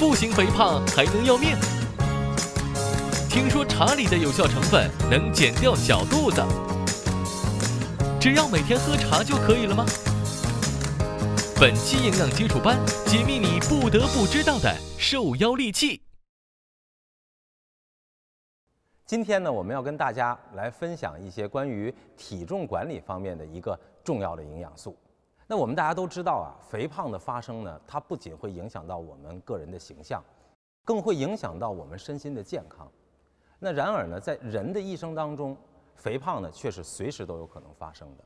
不型肥胖还能要命？听说茶里的有效成分能减掉小肚子，只要每天喝茶就可以了吗？本期营养基础班解密你不得不知道的瘦腰利器。今天呢，我们要跟大家来分享一些关于体重管理方面的一个重要的营养素。那我们大家都知道啊，肥胖的发生呢，它不仅会影响到我们个人的形象，更会影响到我们身心的健康。那然而呢，在人的一生当中，肥胖呢却是随时都有可能发生的。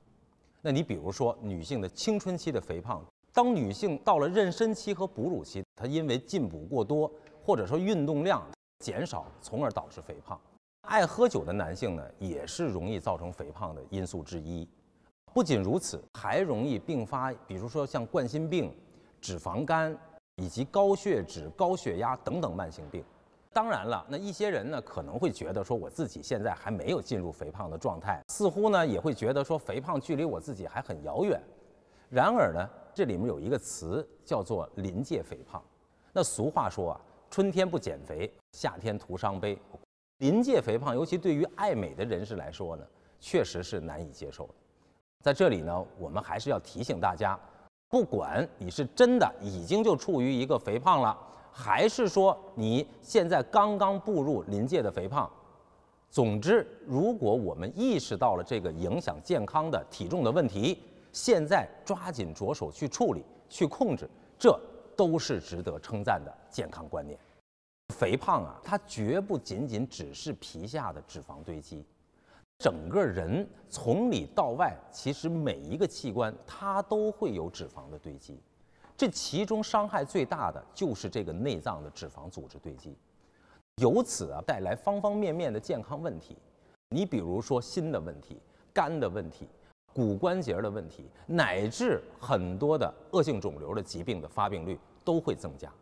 那你比如说，女性的青春期的肥胖，当女性到了妊娠期和哺乳期，她因为进补过多，或者说运动量减少，从而导致肥胖。爱喝酒的男性呢，也是容易造成肥胖的因素之一。不仅如此，还容易并发，比如说像冠心病、脂肪肝以及高血脂、高血压等等慢性病。当然了，那一些人呢可能会觉得说，我自己现在还没有进入肥胖的状态，似乎呢也会觉得说，肥胖距离我自己还很遥远。然而呢，这里面有一个词叫做临界肥胖。那俗话说啊，春天不减肥，夏天徒伤悲。临界肥胖，尤其对于爱美的人士来说呢，确实是难以接受的。在这里呢，我们还是要提醒大家，不管你是真的已经就处于一个肥胖了，还是说你现在刚刚步入临界的肥胖，总之，如果我们意识到了这个影响健康的体重的问题，现在抓紧着手去处理、去控制，这都是值得称赞的健康观念。肥胖啊，它绝不仅仅只是皮下的脂肪堆积。整个人从里到外，其实每一个器官它都会有脂肪的堆积，这其中伤害最大的就是这个内脏的脂肪组织堆积，由此啊带来方方面面的健康问题。你比如说心的问题、肝的问题、骨关节的问题，乃至很多的恶性肿瘤的疾病的发病率都会增加。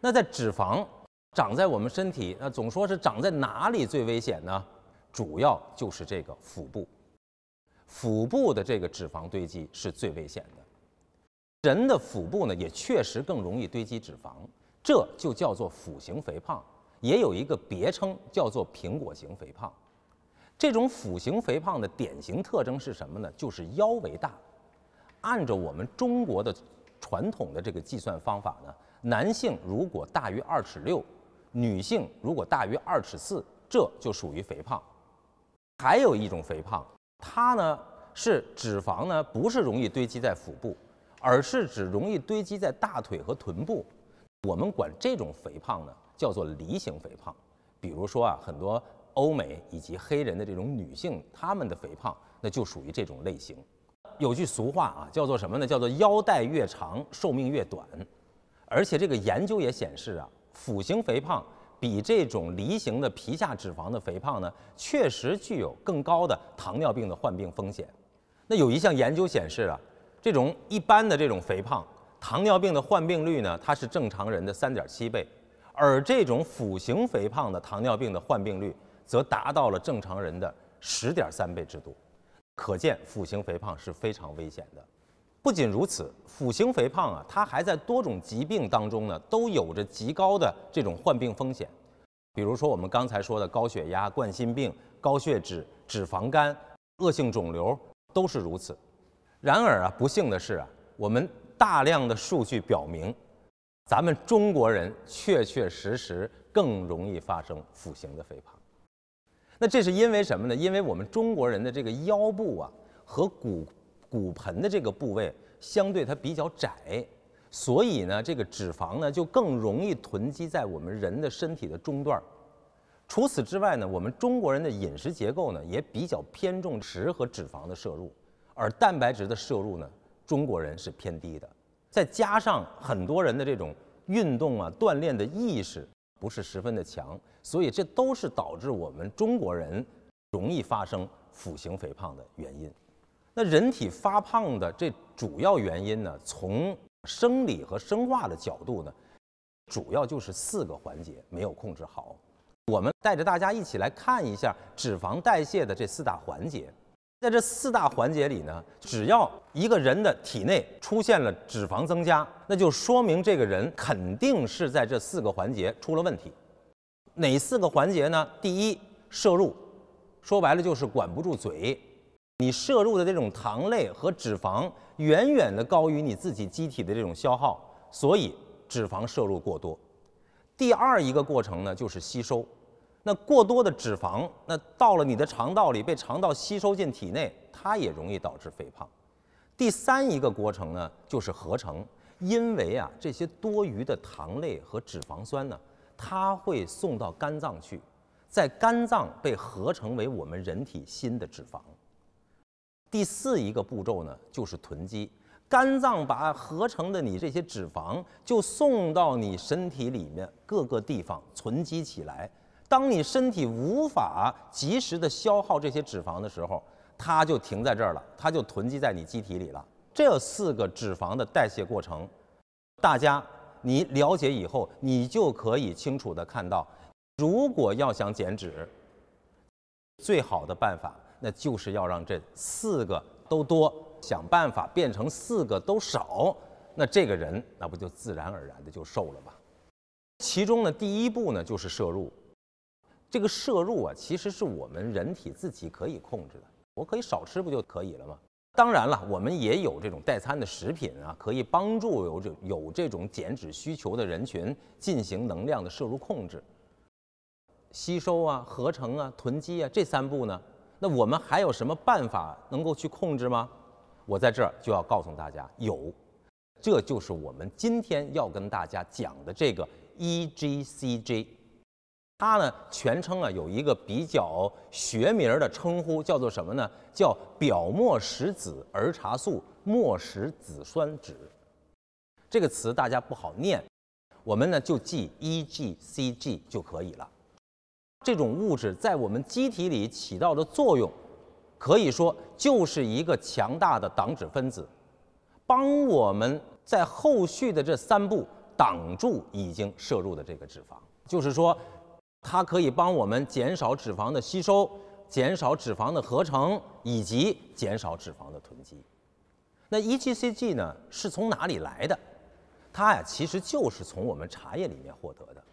那在脂肪长在我们身体，那总说是长在哪里最危险呢？主要就是这个腹部，腹部的这个脂肪堆积是最危险的。人的腹部呢，也确实更容易堆积脂肪，这就叫做腹型肥胖，也有一个别称叫做苹果型肥胖。这种腹型肥胖的典型特征是什么呢？就是腰围大。按照我们中国的传统的这个计算方法呢，男性如果大于二尺六，女性如果大于二尺四，这就属于肥胖。还有一种肥胖，它呢是脂肪呢不是容易堆积在腹部，而是只容易堆积在大腿和臀部。我们管这种肥胖呢叫做梨形肥胖。比如说啊，很多欧美以及黑人的这种女性，她们的肥胖那就属于这种类型。有句俗话啊，叫做什么呢？叫做腰带越长寿命越短。而且这个研究也显示啊，腹型肥胖。比这种梨形的皮下脂肪的肥胖呢，确实具有更高的糖尿病的患病风险。那有一项研究显示啊，这种一般的这种肥胖，糖尿病的患病率呢，它是正常人的三点七倍，而这种腹型肥胖的糖尿病的患病率则达到了正常人的十点三倍之多。可见，腹型肥胖是非常危险的。不仅如此，腹型肥胖啊，它还在多种疾病当中呢，都有着极高的这种患病风险。比如说我们刚才说的高血压、冠心病、高血脂、脂肪肝、恶性肿瘤，都是如此。然而啊，不幸的是啊，我们大量的数据表明，咱们中国人确确实实更容易发生腹型的肥胖。那这是因为什么呢？因为我们中国人的这个腰部啊和骨。骨盆的这个部位相对它比较窄，所以呢，这个脂肪呢就更容易囤积在我们人的身体的中段。除此之外呢，我们中国人的饮食结构呢也比较偏重食和脂肪的摄入，而蛋白质的摄入呢，中国人是偏低的。再加上很多人的这种运动啊、锻炼的意识不是十分的强，所以这都是导致我们中国人容易发生腹型肥胖的原因。那人体发胖的这主要原因呢？从生理和生化的角度呢，主要就是四个环节没有控制好。我们带着大家一起来看一下脂肪代谢的这四大环节。在这四大环节里呢，只要一个人的体内出现了脂肪增加，那就说明这个人肯定是在这四个环节出了问题。哪四个环节呢？第一，摄入，说白了就是管不住嘴。你摄入的这种糖类和脂肪远远的高于你自己机体的这种消耗，所以脂肪摄入过多。第二一个过程呢，就是吸收。那过多的脂肪，那到了你的肠道里，被肠道吸收进体内，它也容易导致肥胖。第三一个过程呢，就是合成。因为啊，这些多余的糖类和脂肪酸呢，它会送到肝脏去，在肝脏被合成为我们人体新的脂肪。第四一个步骤呢，就是囤积肝脏把合成的你这些脂肪就送到你身体里面各个地方囤积起来。当你身体无法及时的消耗这些脂肪的时候，它就停在这儿了，它就囤积在你机体里了。这四个脂肪的代谢过程，大家你了解以后，你就可以清楚的看到，如果要想减脂，最好的办法。那就是要让这四个都多，想办法变成四个都少，那这个人那不就自然而然的就瘦了吗？其中呢，第一步呢就是摄入，这个摄入啊，其实是我们人体自己可以控制的，我可以少吃不就可以了吗？当然了，我们也有这种代餐的食品啊，可以帮助有这有这种减脂需求的人群进行能量的摄入控制。吸收啊、合成啊、囤积啊，这三步呢。那我们还有什么办法能够去控制吗？我在这儿就要告诉大家，有，这就是我们今天要跟大家讲的这个 E G C G，它呢全称啊有一个比较学名的称呼，叫做什么呢？叫表末食子儿茶素末食子酸酯，这个词大家不好念，我们呢就记 E G C G 就可以了。这种物质在我们机体里起到的作用，可以说就是一个强大的挡脂分子，帮我们在后续的这三步挡住已经摄入的这个脂肪。就是说，它可以帮我们减少脂肪的吸收，减少脂肪的合成，以及减少脂肪的囤积。那 EGCG 呢？是从哪里来的？它呀，其实就是从我们茶叶里面获得的。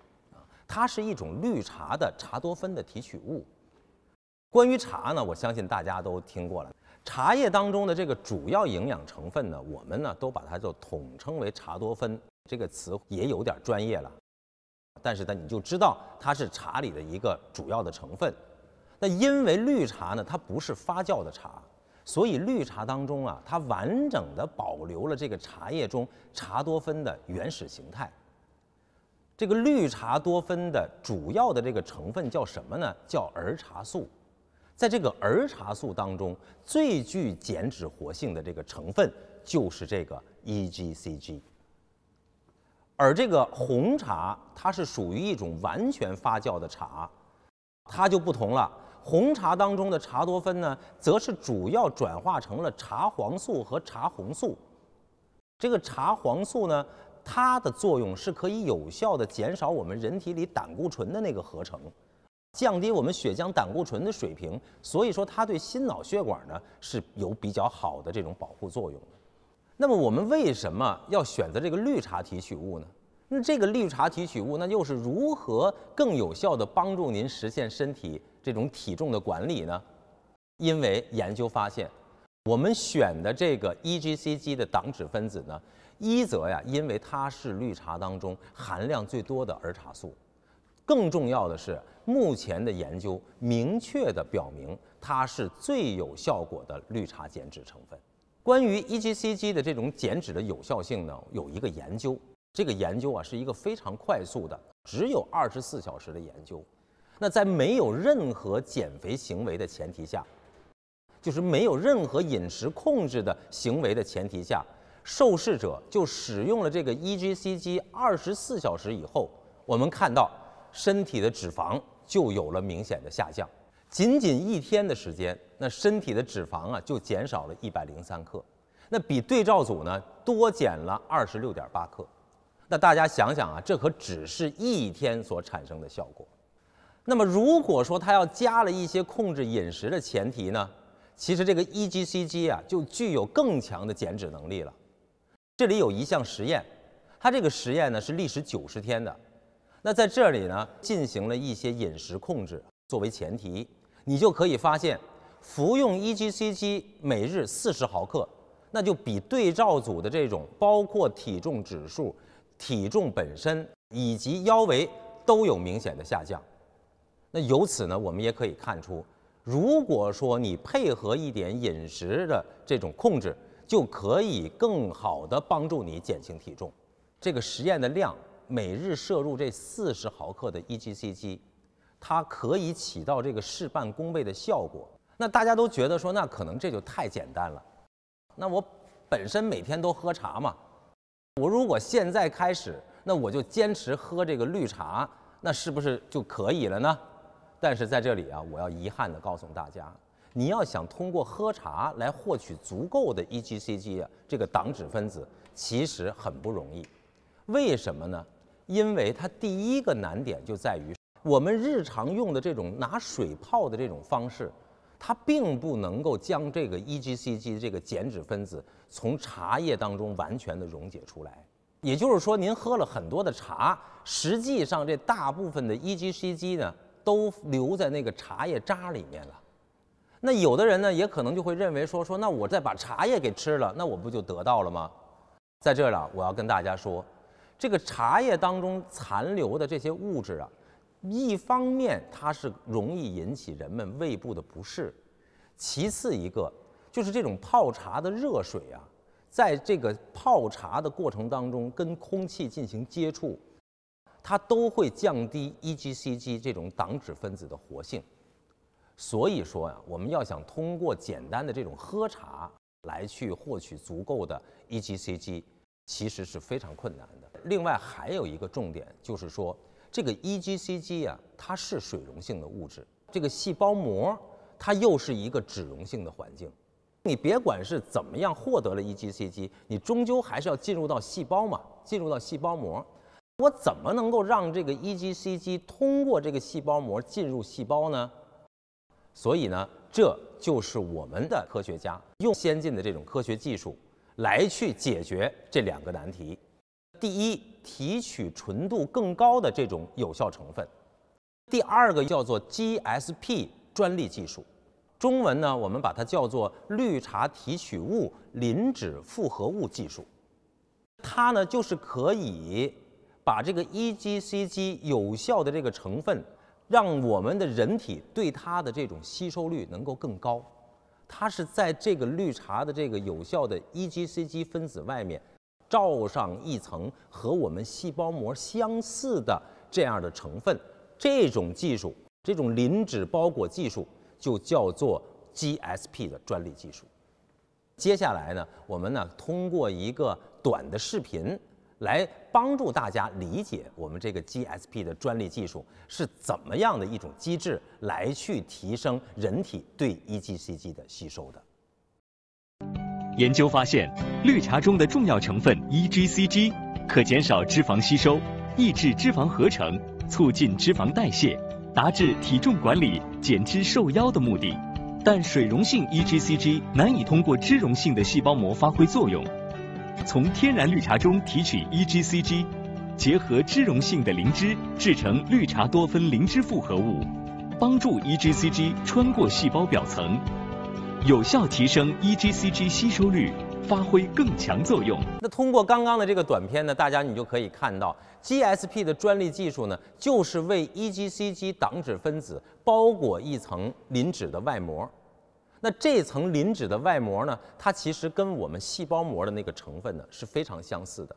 它是一种绿茶的茶多酚的提取物。关于茶呢，我相信大家都听过了。茶叶当中的这个主要营养成分呢，我们呢都把它叫统称为茶多酚。这个词也有点专业了，但是呢，你就知道它是茶里的一个主要的成分。那因为绿茶呢，它不是发酵的茶，所以绿茶当中啊，它完整的保留了这个茶叶中茶多酚的原始形态。这个绿茶多酚的主要的这个成分叫什么呢？叫儿茶素，在这个儿茶素当中，最具减脂活性的这个成分就是这个 EGCG。而这个红茶，它是属于一种完全发酵的茶，它就不同了。红茶当中的茶多酚呢，则是主要转化成了茶黄素和茶红素。这个茶黄素呢？它的作用是可以有效的减少我们人体里胆固醇的那个合成，降低我们血浆胆固醇的水平，所以说它对心脑血管呢是有比较好的这种保护作用。那么我们为什么要选择这个绿茶提取物呢？那这个绿茶提取物那又是如何更有效地帮助您实现身体这种体重的管理呢？因为研究发现，我们选的这个 EGCG 的胆脂分子呢。一则呀，因为它是绿茶当中含量最多的儿茶素，更重要的是，目前的研究明确的表明，它是最有效果的绿茶减脂成分。关于 EGCG 的这种减脂的有效性呢，有一个研究，这个研究啊是一个非常快速的，只有二十四小时的研究。那在没有任何减肥行为的前提下，就是没有任何饮食控制的行为的前提下。受试者就使用了这个 EGCG 二十四小时以后，我们看到身体的脂肪就有了明显的下降。仅仅一天的时间，那身体的脂肪啊就减少了一百零三克，那比对照组呢多减了二十六点八克。那大家想想啊，这可只是一天所产生的效果。那么如果说他要加了一些控制饮食的前提呢，其实这个 EGCG 啊就具有更强的减脂能力了。这里有一项实验，它这个实验呢是历时九十天的。那在这里呢进行了一些饮食控制作为前提，你就可以发现，服用 EGCG 每日四十毫克，那就比对照组的这种包括体重指数、体重本身以及腰围都有明显的下降。那由此呢，我们也可以看出，如果说你配合一点饮食的这种控制。就可以更好的帮助你减轻体重。这个实验的量，每日摄入这四十毫克的 EGCG，它可以起到这个事半功倍的效果。那大家都觉得说，那可能这就太简单了。那我本身每天都喝茶嘛，我如果现在开始，那我就坚持喝这个绿茶，那是不是就可以了呢？但是在这里啊，我要遗憾地告诉大家。你要想通过喝茶来获取足够的 EGCG 啊，这个挡脂分子其实很不容易。为什么呢？因为它第一个难点就在于，我们日常用的这种拿水泡的这种方式，它并不能够将这个 EGCG 这个减脂分子从茶叶当中完全的溶解出来。也就是说，您喝了很多的茶，实际上这大部分的 EGCG 呢，都留在那个茶叶渣里面了。那有的人呢，也可能就会认为说说，那我再把茶叶给吃了，那我不就得到了吗？在这儿啊，我要跟大家说，这个茶叶当中残留的这些物质啊，一方面它是容易引起人们胃部的不适，其次一个就是这种泡茶的热水啊，在这个泡茶的过程当中跟空气进行接触，它都会降低 EGCG 这种胆脂分子的活性。所以说呀，我们要想通过简单的这种喝茶来去获取足够的 EGCG，其实是非常困难的。另外还有一个重点，就是说这个 EGCG 啊，它是水溶性的物质，这个细胞膜它又是一个脂溶性的环境。你别管是怎么样获得了 EGCG，你终究还是要进入到细胞嘛，进入到细胞膜。我怎么能够让这个 EGCG 通过这个细胞膜进入细胞呢？所以呢，这就是我们的科学家用先进的这种科学技术，来去解决这两个难题。第一，提取纯度更高的这种有效成分；第二个叫做 GSP 专利技术，中文呢我们把它叫做绿茶提取物磷脂复合物技术。它呢就是可以把这个 EGCG 有效的这个成分。让我们的人体对它的这种吸收率能够更高，它是在这个绿茶的这个有效的 EGCG 分子外面罩上一层和我们细胞膜相似的这样的成分，这种技术，这种磷脂包裹技术就叫做 GSP 的专利技术。接下来呢，我们呢通过一个短的视频来。帮助大家理解我们这个 GSP 的专利技术是怎么样的一种机制，来去提升人体对 EGCG 的吸收的。研究发现，绿茶中的重要成分 EGCG 可减少脂肪吸收，抑制脂肪合成，促进脂肪代谢，达至体重管理、减脂瘦腰的目的。但水溶性 EGCG 难以通过脂溶性的细胞膜发挥作用。从天然绿茶中提取 EGCG，结合脂溶性的磷脂，制成绿茶多酚磷脂复合物，帮助 EGCG 穿过细胞表层，有效提升 EGCG 吸收率，发挥更强作用。那通过刚刚的这个短片呢，大家你就可以看到 GSP 的专利技术呢，就是为 EGCG 胆脂分子包裹一层磷脂的外膜。那这层磷脂的外膜呢？它其实跟我们细胞膜的那个成分呢是非常相似的，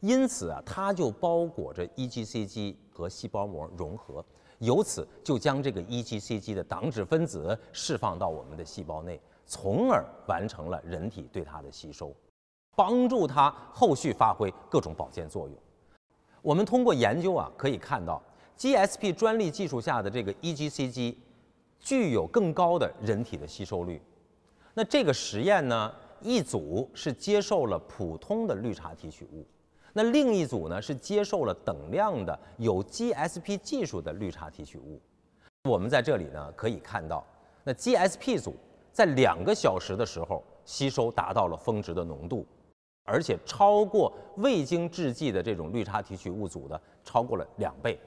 因此啊，它就包裹着 EGCG 和细胞膜融合，由此就将这个 EGCG 的挡脂分子释放到我们的细胞内，从而完成了人体对它的吸收，帮助它后续发挥各种保健作用。我们通过研究啊，可以看到 GSP 专利技术下的这个 EGCG。具有更高的人体的吸收率。那这个实验呢，一组是接受了普通的绿茶提取物，那另一组呢是接受了等量的有 GSP 技术的绿茶提取物。我们在这里呢可以看到，那 GSP 组在两个小时的时候吸收达到了峰值的浓度，而且超过未经制剂的这种绿茶提取物组的超过了两倍。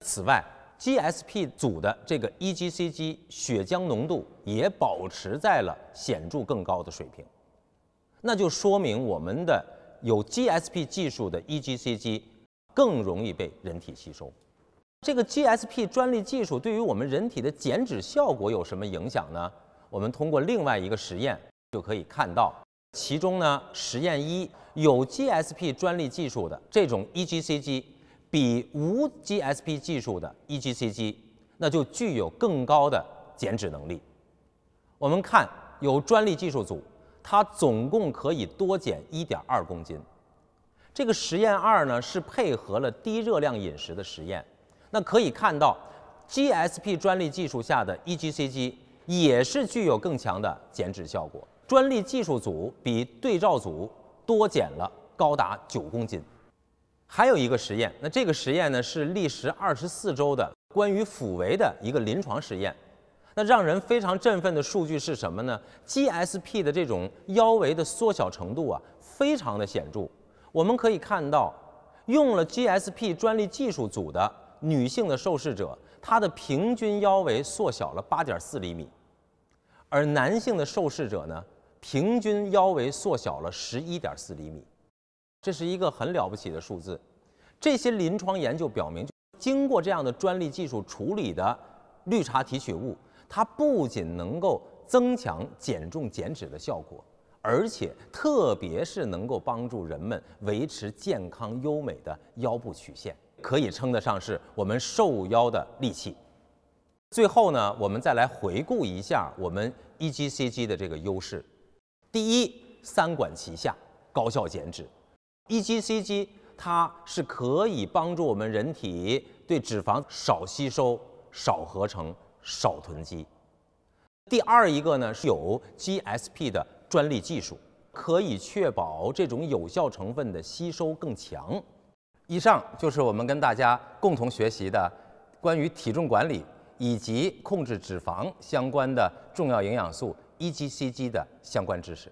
此外，GSP 组的这个 EGCG 血浆浓度也保持在了显著更高的水平，那就说明我们的有 GSP 技术的 EGCG 更容易被人体吸收。这个 GSP 专利技术对于我们人体的减脂效果有什么影响呢？我们通过另外一个实验就可以看到，其中呢，实验一有 GSP 专利技术的这种 EGCG。比无 GSP 技术的 EGCG，那就具有更高的减脂能力。我们看有专利技术组，它总共可以多减1.2公斤。这个实验二呢是配合了低热量饮食的实验，那可以看到 GSP 专利技术下的 EGCG 也是具有更强的减脂效果。专利技术组比对照组多减了高达9公斤。还有一个实验，那这个实验呢是历时二十四周的关于腹围的一个临床实验。那让人非常振奋的数据是什么呢？GSP 的这种腰围的缩小程度啊，非常的显著。我们可以看到，用了 GSP 专利技术组的女性的受试者，她的平均腰围缩小了八点四厘米，而男性的受试者呢，平均腰围缩小了十一点四厘米。这是一个很了不起的数字，这些临床研究表明，经过这样的专利技术处理的绿茶提取物，它不仅能够增强减重减脂的效果，而且特别是能够帮助人们维持健康优美的腰部曲线，可以称得上是我们瘦腰的利器。最后呢，我们再来回顾一下我们 EGCG 的这个优势：第一，三管齐下，高效减脂。E G C G，它是可以帮助我们人体对脂肪少吸收、少合成、少囤积。第二一个呢是有 G S P 的专利技术，可以确保这种有效成分的吸收更强。以上就是我们跟大家共同学习的关于体重管理以及控制脂肪相关的重要营养素 E G C G 的相关知识。